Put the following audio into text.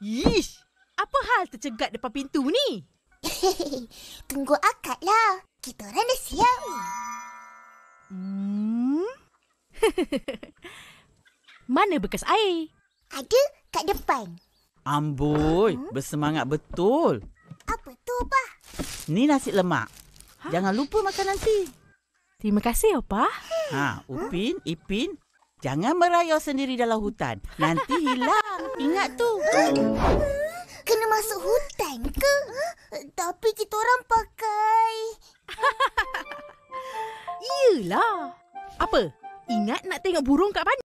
Yish! Apa hal tercegat depan pintu ni? Tunggu akak lah. Kita orang dah siap. Hmm. Mana bekas air? Ada kat depan. Amboi, huh bersemangat betul. Apa tu, Pah? Ni nasi lemak. Ha? Jangan lupa makan nanti. Terima kasih, Opah. Ha, Upin, huh? Ipin, Jangan merayau sendiri dalam hutan. Nanti hilang. Ingat tu. Kena masuk hutan ke? Tapi kita orang pakai... Yelah. Apa? Ingat nak tengok burung kat mana?